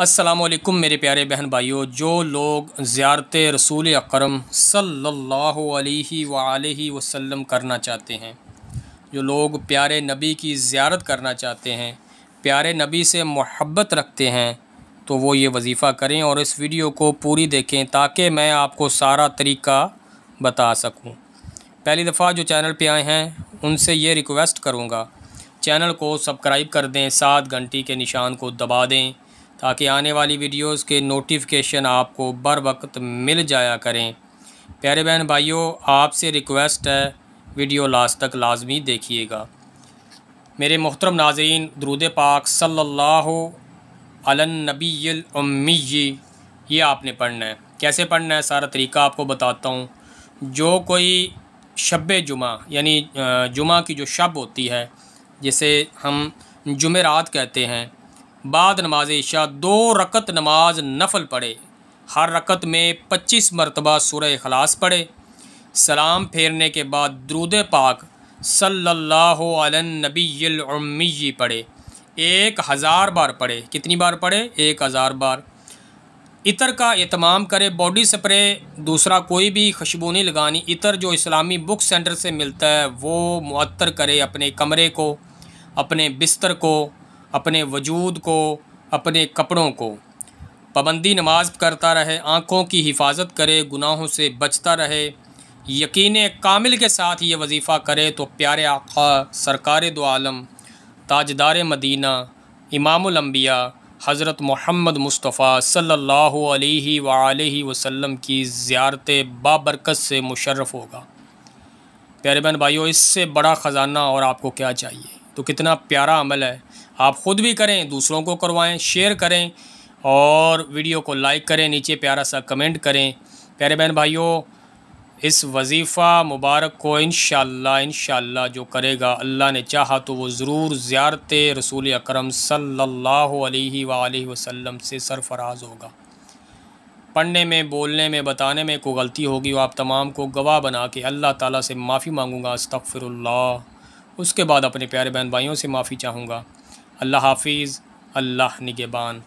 असलकुम मेरे प्यारे बहन भाइयों जो लोग ज़्यारत रसूल अक्रम सल्लल्लाहु अलैहि वसल्लम करना चाहते हैं जो लोग प्यारे नबी की ज़्यारत करना चाहते हैं प्यारे नबी से मोहब्बत रखते हैं तो वो ये वजीफ़ा करें और इस वीडियो को पूरी देखें ताकि मैं आपको सारा तरीका बता सकूँ पहली दफ़ा जो चैनल पर आए हैं उनसे ये रिक्वेस्ट करूँगा चैनल को सब्सक्राइब कर दें सात घंटी के निशान को दबा दें ताकि आने वाली वीडियोस के नोटिफिकेशन आपको बर वक्त मिल जाया करें प्यारे बहन भाइयों आपसे रिक्वेस्ट है वीडियो लास्ट तक लाजमी देखिएगा मेरे मोहतरम नाजरीन दरूद पाक सल्लल्लाहु अलन नबील उम्मी ये आपने पढ़ना है कैसे पढ़ना है सारा तरीका आपको बताता हूँ जो कोई शब जुमा यानी जुमा की जो शब होती है जिसे हम जुमेरात कहते हैं बाद नमाज ईशा दो रकत नमाज नफल पढ़े हर रकत में पच्चीस मरतबा सूर्य खलास पढ़े सलाम फेरने के बाद द्रूद पाक सल्लल्लाहु नबी पढ़े एक हज़ार बार पढ़े कितनी बार पढ़े एक हज़ार बार इतर का अहतमाम करे बॉडी स्प्रे दूसरा कोई भी खुशबू नहीं लगानी इतर जो इस्लामी बुक सेंटर से मिलता है वो मअतर करे अपने कमरे को अपने बिस्तर को अपने वजूद को अपने कपड़ों को पाबंदी नमाज करता रहे आँखों की हिफाजत करे गुनाहों से बचता रहे यकीन कामिल के साथ ये वजीफ़ा करे तो प्यारे आका सरकार दो आलम ताजदार मदीना इमामबिया हज़रत मोहम्मद मुस्तफ़ा सल्ला वसल्लम की ज़्यारत बाबरकत से मुशर्रफ़ होगा प्यारे बहन भाइयों इससे बड़ा ख़जाना और आपको क्या चाहिए तो कितना प्यारा अमल है आप ख़ुद भी करें दूसरों को करवाएं शेयर करें और वीडियो को लाइक करें नीचे प्यारा सा कमेंट करें प्यारे बहन भाइयों इस वजीफ़ा मुबारक को इन शाला जो करेगा अल्लाह ने चाहा तो वो ज़रूर ज़्यारत रसूल अकरम सल्लाम से सरफराज होगा पढ़ने में बोलने में बताने में कोई गलती होगी वो आप तमाम को गवाह बना के अल्लाह ताला से माफ़ी मांगूंगा अस्तफ़िरुल्ला उसके बाद अपने प्यारे बहन भाइयों से माफ़ी चाहूँगा अल्लाह हाफिज़ अल्लाह निगेबान